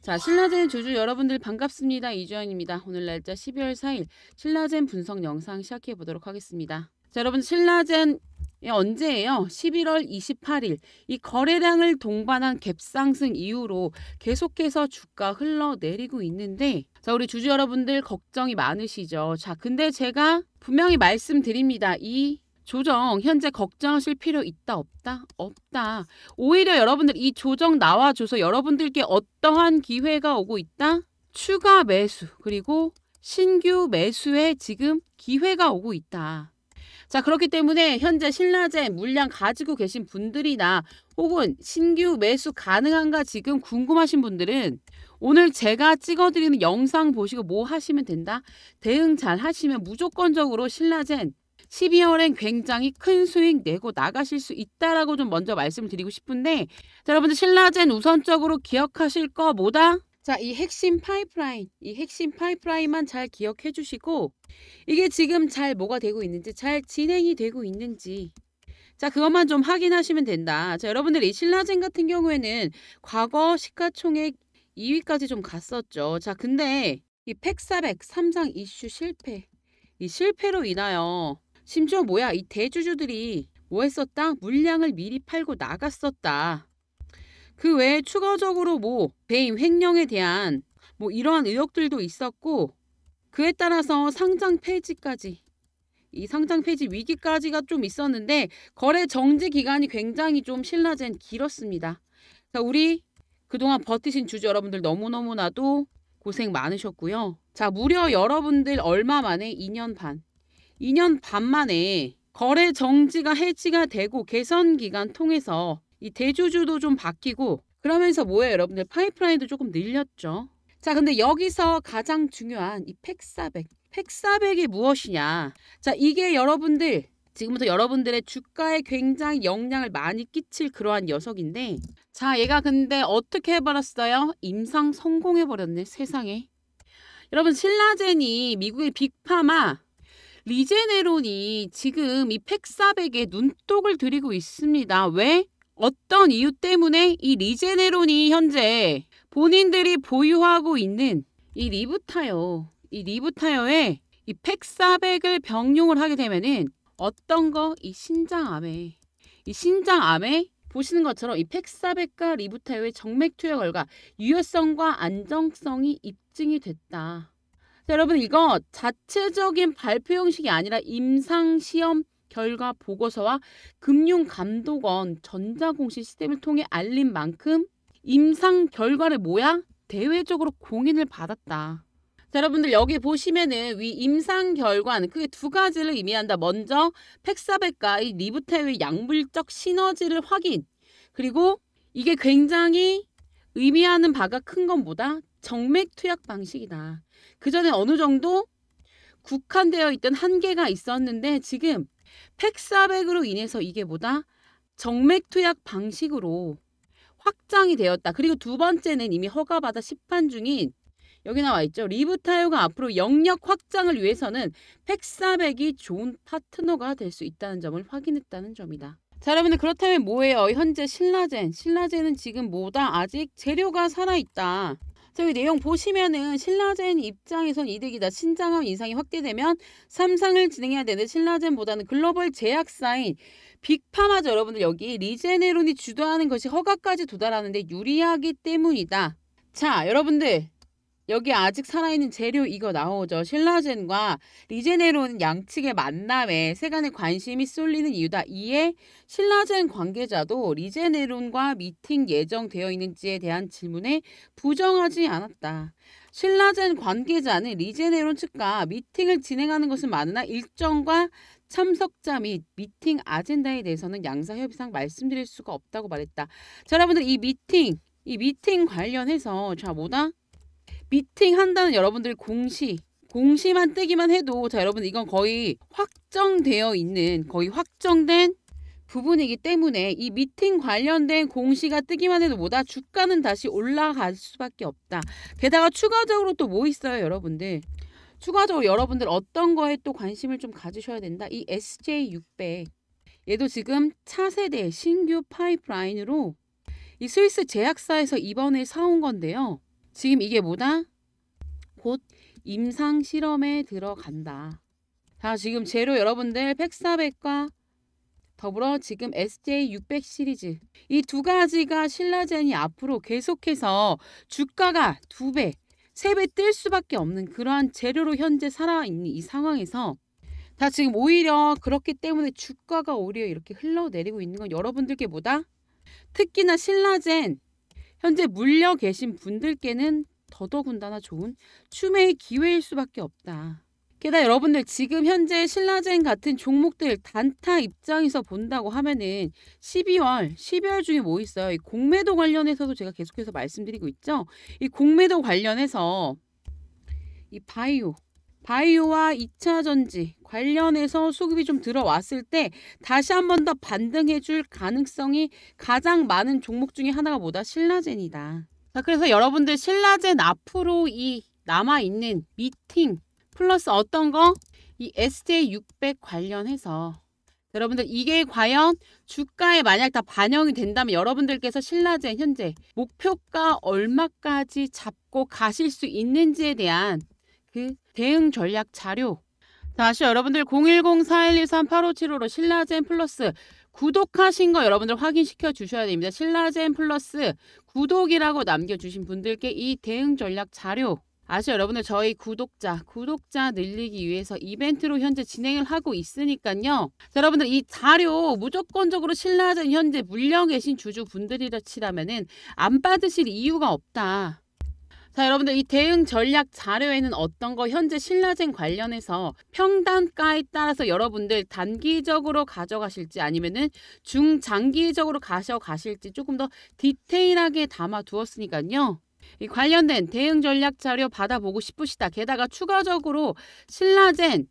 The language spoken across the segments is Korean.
자, 신라젠 주주 여러분들 반갑습니다. 이주연입니다. 오늘 날짜 12월 4일 신라젠 분석 영상 시작해 보도록 하겠습니다. 자, 여러분 신라젠 언제예요? 11월 28일 이 거래량을 동반한 갭상승 이후로 계속해서 주가 흘러내리고 있는데 자 우리 주주 여러분들 걱정이 많으시죠? 자 근데 제가 분명히 말씀드립니다. 이 조정 현재 걱정하실 필요 있다 없다 없다 오히려 여러분들 이 조정 나와줘서 여러분들께 어떠한 기회가 오고 있다 추가 매수 그리고 신규 매수에 지금 기회가 오고 있다 자 그렇기 때문에 현재 신라제 물량 가지고 계신 분들이나 혹은 신규 매수 가능한가 지금 궁금하신 분들은 오늘 제가 찍어드리는 영상 보시고 뭐 하시면 된다? 대응 잘 하시면 무조건적으로 신라젠 12월엔 굉장히 큰 수익 내고 나가실 수 있다라고 좀 먼저 말씀드리고 싶은데 자, 여러분들 신라젠 우선적으로 기억하실 거 뭐다? 자, 이 핵심 파이프라인, 이 핵심 파이프라인만 잘 기억해 주시고 이게 지금 잘 뭐가 되고 있는지, 잘 진행이 되고 있는지 자, 그것만 좀 확인하시면 된다. 자, 여러분들 이 신라젠 같은 경우에는 과거 시가총액 2위까지 좀 갔었죠. 자, 근데 이 팩400 3상 이슈 실패 이 실패로 인하여 심지어 뭐야 이 대주주들이 뭐 했었다? 물량을 미리 팔고 나갔었다. 그 외에 추가적으로 뭐 배임 횡령에 대한 뭐 이러한 의혹들도 있었고 그에 따라서 상장 폐지까지 이 상장 폐지 위기까지가 좀 있었는데 거래 정지 기간이 굉장히 좀 신라젠 길었습니다. 자, 우리 그동안 버티신 주주 여러분들 너무너무나도 고생 많으셨고요. 자, 무려 여러분들 얼마 만에 2년 반, 2년 반 만에 거래 정지가 해지가 되고 개선 기간 통해서 이 대주주도 좀 바뀌고 그러면서 뭐예요, 여러분들 파이프라인도 조금 늘렸죠. 자, 근데 여기서 가장 중요한 이 팩사백. 팩사백이 무엇이냐? 자, 이게 여러분들 지금부터 여러분들의 주가에 굉장히 영향을 많이 끼칠 그러한 녀석인데 자 얘가 근데 어떻게 해버렸어요? 임상 성공해버렸네 세상에 여러분 신라젠이 미국의 빅파마 리제네론이 지금 이 팩사백에 눈독을 들이고 있습니다. 왜? 어떤 이유 때문에 이 리제네론이 현재 본인들이 보유하고 있는 이 리브타요, 이 리브타요에 이 팩사백을 병용을 하게 되면은 어떤 거? 이 신장암에. 이 신장암에 보시는 것처럼 이 팩사백과 리부타이오의 정맥투여 결과 유효성과 안정성이 입증이 됐다. 자, 여러분 이거 자체적인 발표 형식이 아니라 임상시험 결과 보고서와 금융감독원 전자공시 시스템을 통해 알린 만큼 임상 결과를 뭐야? 대외적으로 공인을 받았다. 자, 여러분들 여기 보시면은 위 임상 결과는 크게 두 가지를 의미한다. 먼저 팩사백과 이 리부테의 약물적 시너지를 확인. 그리고 이게 굉장히 의미하는 바가 큰 것보다 정맥 투약 방식이다. 그 전에 어느 정도 국한되어 있던 한계가 있었는데 지금 팩사백으로 인해서 이게 보다 정맥 투약 방식으로 확장이 되었다. 그리고 두 번째는 이미 허가받아 시판 중인 여기 나와 있죠. 리브타요가 앞으로 영역 확장을 위해서는 팩사백이 좋은 파트너가 될 수 있다는 점을 확인했다는 점이다. 자 여러분들 그렇다면 뭐예요? 현재 신라젠, 신라젠은 지금 뭐다? 아직 재료가 살아있다. 자, 기 내용 보시면은 신라젠 입장에선 이득이다. 신장암 인상이 확대되면 삼상을 진행해야 되는 신라젠보다는 글로벌 제약사인 빅파마죠. 여러분들 여기 리제네론이 주도하는 것이 허가까지 도달하는데 유리하기 때문이다. 자, 여러분들 여기 아직 살아있는 재료 이거 나오죠. 신라젠과 리제네론 양측의 만남에 세간의 관심이 쏠리는 이유다. 이에 신라젠 관계자도 리제네론과 미팅 예정되어 있는지에 대한 질문에 부정하지 않았다. 신라젠 관계자는 리제네론 측과 미팅을 진행하는 것은 많으나 일정과 참석자 및 미팅 아젠다에 대해서는 양사 협의상 말씀드릴 수가 없다고 말했다. 자, 여러분들 이 미팅, 이 미팅 관련해서 자 뭐다? 미팅한다는 여러분들 공시 공시만 뜨기만 해도 자 여러분 이건 거의 확정되어 있는 거의 확정된 부분이기 때문에 이 미팅 관련된 공시가 뜨기만 해도 뭐다 주가는 다시 올라갈 수밖에 없다. 게다가 추가적으로 또 뭐 있어요 여러분들. 추가적으로 여러분들 어떤 거에 또 관심을 좀 가지셔야 된다. 이 SJ600 얘도 지금 차세대 신규 파이프라인으로 이 스위스 제약사에서 이번에 사온 건데요. 지금 이게 뭐다? 곧 임상 실험에 들어간다. 자, 지금 재료 여러분들 팩사백과 더불어 지금 SJ600 시리즈 이 두 가지가 신라젠이 앞으로 계속해서 주가가 두 배, 세 배 뜰 수밖에 없는 그러한 재료로 현재 살아있는 이 상황에서 다 지금 오히려 그렇기 때문에 주가가 오히려 이렇게 흘러내리고 있는 건 여러분들께 뭐다? 특히나 신라젠 현재 물려 계신 분들께는 더더군다나 좋은 춤의 기회일 수밖에 없다. 게다가 여러분들 지금 현재 신라젠 같은 종목들 단타 입장에서 본다고 하면은 12월, 12월 중에 뭐 있어요? 이 공매도 관련해서도 제가 계속해서 말씀드리고 있죠. 이 공매도 관련해서 이 바이오, 바이오와 2차 전지 관련해서 수급이 좀 들어왔을 때 다시 한 번 더 반등해 줄 가능성이 가장 많은 종목 중에 하나가 뭐다? 신라젠이다. 자, 그래서 여러분들 신라젠 앞으로 이 남아있는 미팅 플러스 어떤 거? 이 SJ600 관련해서 여러분들 이게 과연 주가에 만약 다 반영이 된다면 여러분들께서 신라젠 현재 목표가 얼마까지 잡고 가실 수 있는지에 대한 그 대응 전략 자료. 다시 여러분들 010-4123-8575로 신라젠 플러스 구독하신 거 여러분들 확인시켜 주셔야 됩니다. 신라젠 플러스 구독이라고 남겨주신 분들께 이 대응 전략 자료 아시 여러분들 저희 구독자, 구독자 늘리기 위해서 이벤트로 현재 진행을 하고 있으니까요. 여러분들 이 자료 무조건적으로 신라젠 현재 물려 계신 주주분들이라 치라면은 안 받으실 이유가 없다. 자, 여러분들 이 대응 전략 자료에는 어떤 거 현재 신라젠 관련해서 평단가에 따라서 여러분들 단기적으로 가져가실지 아니면은 중장기적으로 가져가실지 조금 더 디테일하게 담아 두었으니까요. 이 관련된 대응 전략 자료 받아보고 싶으시다. 게다가 추가적으로 신라젠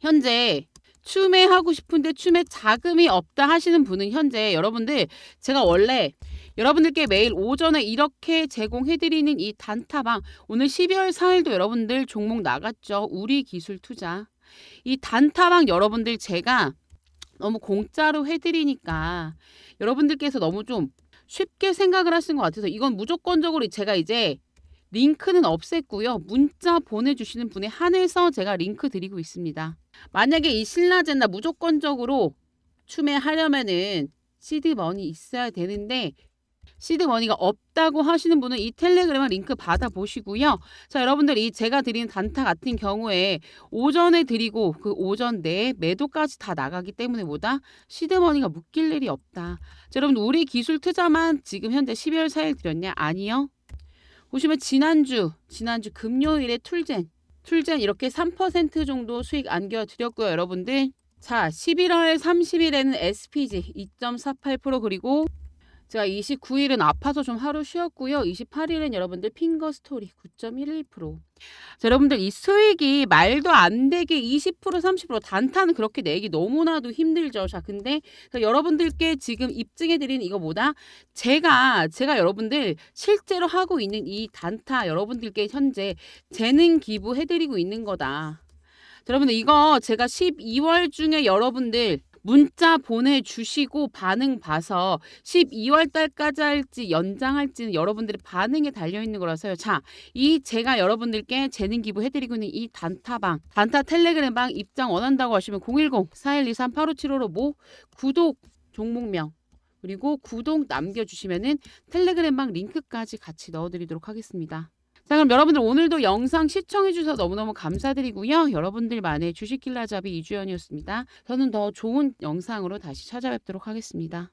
현재 추매하고 싶은데 추매 자금이 없다 하시는 분은 현재 여러분들 제가 원래 여러분들께 매일 오전에 이렇게 제공해드리는 이 단타방 오늘 12월 4일도 여러분들 종목 나갔죠. 우리 기술 투자. 이 단타방 여러분들 제가 너무 공짜로 해드리니까 여러분들께서 너무 좀 쉽게 생각을 하신것 같아서 이건 무조건적으로 제가 이제 링크는 없앴고요. 문자 보내주시는 분에 한해서 제가 링크 드리고 있습니다. 만약에 이 신라젠나 무조건적으로 추매하려면은 시드머니 있어야 되는데 시드머니가 없다고 하시는 분은 이 텔레그램 링크 받아보시고요. 자 여러분들 이 제가 드린 단타 같은 경우에 오전에 드리고 그 오전 내에 매도까지 다 나가기 때문에 뭐다? 시드머니가 묶일 일이 없다. 자 여러분 우리 기술 투자만 지금 현재 12월 4일 드렸냐? 아니요. 보시면 지난주 지난주 금요일에 툴젠 툴젠 이렇게 3% 정도 수익 안겨드렸고요. 여러분들 자 11월 30일에는 SPG 2.48% 그리고 제가 29일은 아파서 좀 하루 쉬었고요. 28일은 여러분들 핑거 스토리 9.11%. 자, 여러분들 이 수익이 말도 안 되게 20% 30% 단타는 그렇게 내기 너무나도 힘들죠. 자, 근데 여러분들께 지금 입증해 드리는 이거보다 제가 제가 여러분들 실제로 하고 있는 이 단타 여러분들께 현재 재능 기부해 드리고 있는 거다. 자, 여러분들 이거 제가 12월 중에 여러분들 문자 보내주시고 반응 봐서 12월 달까지 할지 연장할지는 여러분들의 반응에 달려있는 거라서요. 자, 이 제가 여러분들께 재능 기부해드리고 있는 이 단타방, 단타 텔레그램방 입장 원한다고 하시면 010-4123-8575로 뭐 구독 종목명 그리고 구독 남겨주시면은 텔레그램방 링크까지 같이 넣어드리도록 하겠습니다. 자 그럼 여러분들 오늘도 영상 시청해주셔서 너무너무 감사드리고요. 여러분들만의 주식킬라잡이 이주연이었습니다. 저는 더 좋은 영상으로 다시 찾아뵙도록 하겠습니다.